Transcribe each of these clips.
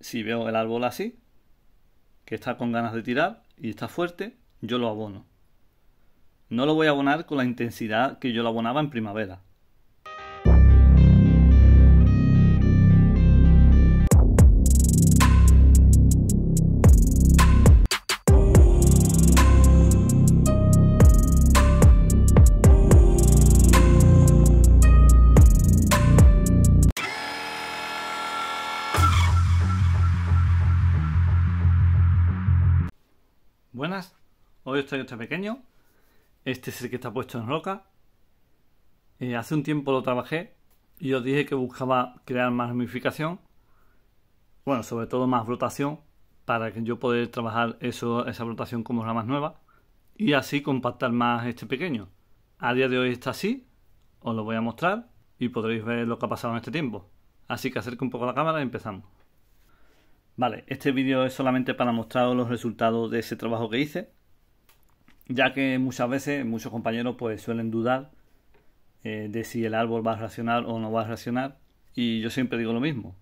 si veo el árbol así, que está con ganas de tirar y está fuerte, yo lo abono. No lo voy a abonar con la intensidad que yo lo abonaba en primavera. Buenas, hoy estoy este pequeño. Este es el que está puesto en roca. Eh, hace un tiempo lo trabajé y os dije que buscaba crear más ramificación, bueno, sobre todo más rotación, para que yo pueda trabajar eso, esa rotación como la más nueva y así compactar más este pequeño. A día de hoy está así, os lo voy a mostrar y podréis ver lo que ha pasado en este tiempo. Así que acerque un poco la cámara y empezamos. Vale, este vídeo es solamente para mostraros los resultados de ese trabajo que hice, ya que muchas veces muchos compañeros pues suelen dudar eh, de si el árbol va a reaccionar o no va a reaccionar, y yo siempre digo lo mismo.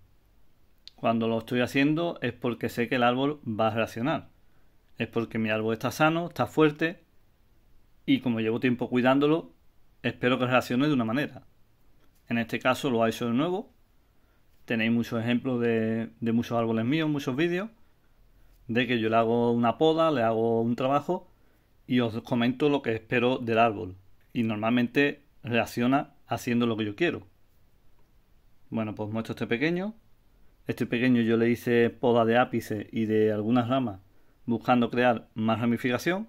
Cuando lo estoy haciendo es porque sé que el árbol va a reaccionar, es porque mi árbol está sano, está fuerte, y como llevo tiempo cuidándolo, espero que reaccione de una manera. En este caso lo ha hecho de nuevo, Tenéis muchos ejemplos de, muchos árboles míos, muchos vídeos, de que yo le hago una poda, le hago un trabajo y os comento lo que espero del árbol. Y normalmente reacciona haciendo lo que yo quiero. Bueno, pues muestro este pequeño. Este pequeño yo le hice poda de ápice y de algunas ramas buscando crear más ramificación,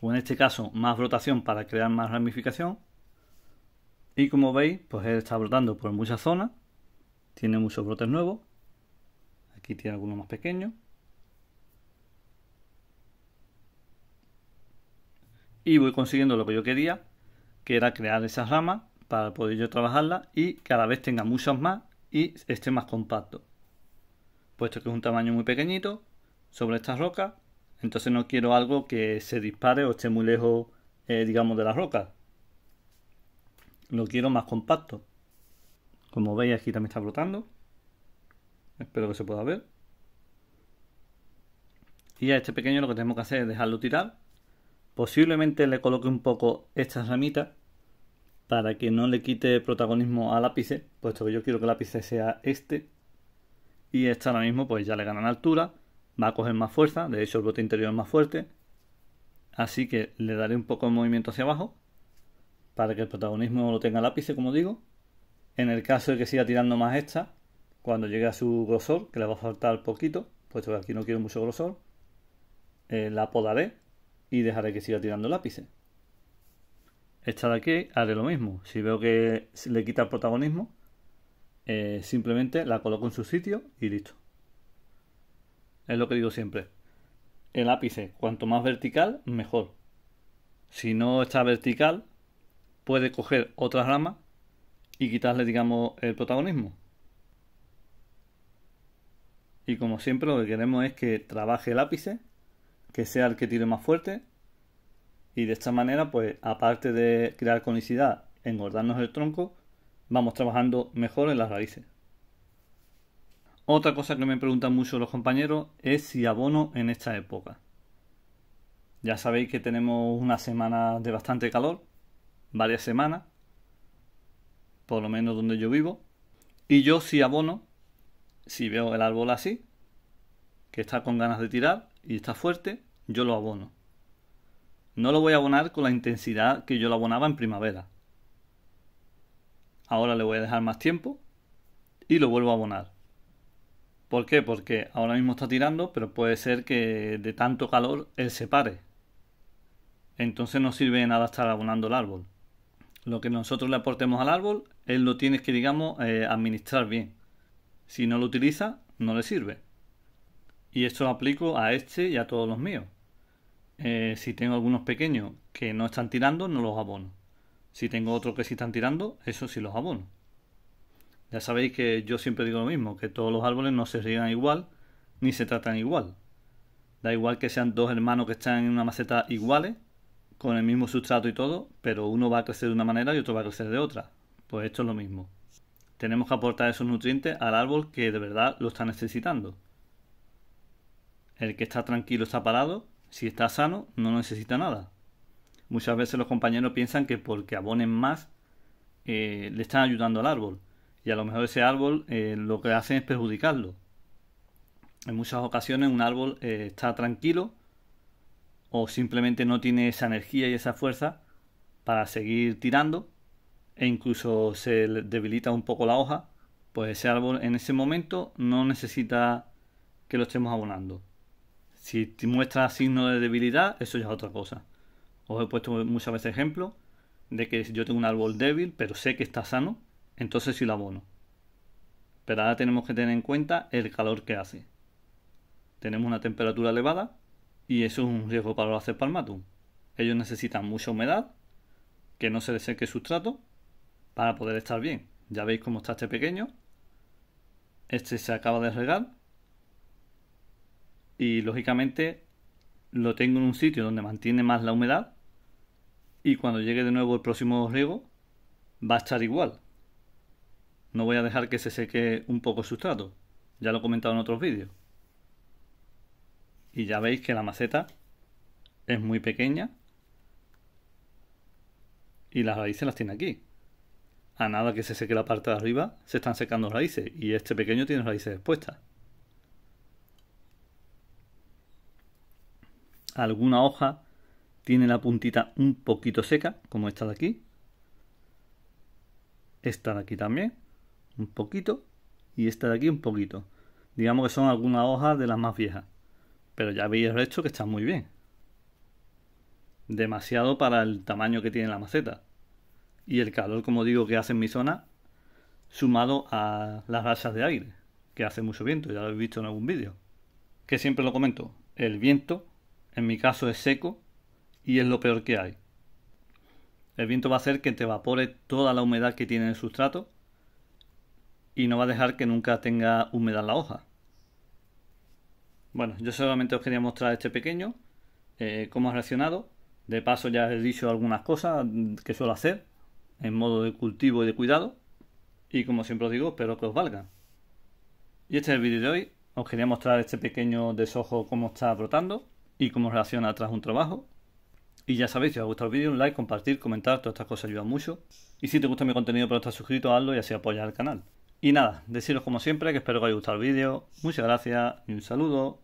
o en este caso más rotación para crear más ramificación. Y como veis, pues él está brotando por muchas zonas. Tiene muchos brotes nuevos. Aquí tiene alguno más pequeño. Y voy consiguiendo lo que yo quería, que era crear esas ramas para poder yo trabajarlas y cada vez tenga muchas más y esté más compacto. Puesto que es un tamaño muy pequeñito sobre estas rocas, entonces no quiero algo que se dispare o esté muy lejos, eh, digamos, de las rocas. Lo quiero más compacto. Como veis aquí también está brotando. Espero que se pueda ver. Y a este pequeño lo que tenemos que hacer es dejarlo tirar. Posiblemente le coloque un poco estas ramitas para que no le quite protagonismo al ápice, puesto que yo quiero que el ápice sea este. Y esta ahora mismo pues ya le ganan altura, va a coger más fuerza, de hecho el bote interior es más fuerte. Así que le daré un poco de movimiento hacia abajo para que el protagonismo lo tenga el ápice, como digo. En el caso de que siga tirando más esta, cuando llegue a su grosor, que le va a faltar poquito, puesto que aquí no quiero mucho grosor, eh, la podaré y dejaré que siga tirando lápices. Esta de aquí haré lo mismo. Si veo que le quita el protagonismo, eh, simplemente la coloco en su sitio y listo. Es lo que digo siempre. El ápice, cuanto más vertical, mejor. Si no está vertical, puede coger otra rama y quitarle, digamos, el protagonismo. Y como siempre lo que queremos es que trabaje el ápice, que sea el que tire más fuerte. Y de esta manera, pues aparte de crear conicidad, engordarnos el tronco, vamos trabajando mejor en las raíces. Otra cosa que me preguntan mucho los compañeros es si abono en esta época. Ya sabéis que tenemos una semana de bastante calor, varias semanas, por lo menos donde yo vivo. Y yo si abono, si veo el árbol así, que está con ganas de tirar y está fuerte, yo lo abono. No lo voy a abonar con la intensidad que yo lo abonaba en primavera. Ahora le voy a dejar más tiempo y lo vuelvo a abonar. ¿Por qué? Porque ahora mismo está tirando, pero puede ser que de tanto calor él se pare. Entonces no sirve de nada estar abonando el árbol. Lo que nosotros le aportemos al árbol él lo tienes que, digamos, eh, administrar bien. Si no lo utiliza, no le sirve. Y esto lo aplico a este y a todos los míos. Eh, si tengo algunos pequeños que no están tirando, no los abono. Si tengo otros que sí están tirando, eso sí los abono. Ya sabéis que yo siempre digo lo mismo, que todos los árboles no se riegan igual ni se tratan igual. Da igual que sean dos hermanos que están en una maceta iguales, con el mismo sustrato y todo, pero uno va a crecer de una manera y otro va a crecer de otra. Pues esto es lo mismo. Tenemos que aportar esos nutrientes al árbol que de verdad lo está necesitando. El que está tranquilo está parado, si está sano no necesita nada. Muchas veces los compañeros piensan que porque abonen más eh, le están ayudando al árbol y a lo mejor ese árbol eh, lo que hacen es perjudicarlo. En muchas ocasiones un árbol eh, está tranquilo o simplemente no tiene esa energía y esa fuerza para seguir tirando e incluso se debilita un poco la hoja, pues ese árbol en ese momento no necesita que lo estemos abonando. Si muestra signo de debilidad, eso ya es otra cosa. Os he puesto muchas veces ejemplo de que si yo tengo un árbol débil, pero sé que está sano, entonces sí lo abono. Pero ahora tenemos que tener en cuenta el calor que hace. Tenemos una temperatura elevada y eso es un riesgo para los palmatum. Ellos necesitan mucha humedad, que no se les seque sustrato para poder estar bien. Ya veis cómo está este pequeño. Este se acaba de regar. Y lógicamente lo tengo en un sitio donde mantiene más la humedad. Y cuando llegue de nuevo el próximo riego, va a estar igual. No voy a dejar que se seque un poco el sustrato. Ya lo he comentado en otros vídeos. Y ya veis que la maceta es muy pequeña. Y las raíces las tiene aquí a nada que se seque la parte de arriba, se están secando raíces y este pequeño tiene raíces expuestas. Alguna hoja tiene la puntita un poquito seca, como esta de aquí. Esta de aquí también, un poquito. Y esta de aquí un poquito. Digamos que son algunas hojas de las más viejas. Pero ya veis el resto que están muy bien. Demasiado para el tamaño que tiene la maceta y el calor, como digo, que hace en mi zona, sumado a las balsas de aire, que hace mucho viento, ya lo habéis visto en algún vídeo. Que siempre lo comento, el viento, en mi caso, es seco y es lo peor que hay. El viento va a hacer que te evapore toda la humedad que tiene el sustrato y no va a dejar que nunca tenga humedad la hoja. Bueno, yo solamente os quería mostrar este pequeño, eh, cómo ha reaccionado. De paso ya he dicho algunas cosas que suelo hacer, en modo de cultivo y de cuidado. Y como siempre os digo, espero que os valga. Y este es el vídeo de hoy. Os quería mostrar este pequeño desojo cómo está brotando y cómo reacciona tras un trabajo. Y ya sabéis, si os ha gustado el vídeo, un like, compartir, comentar, todas estas cosas ayudan mucho. Y si te gusta mi contenido pero estás suscrito, hazlo y así apoyar al canal. Y nada, deciros como siempre que espero que os haya gustado el vídeo. Muchas gracias y un saludo.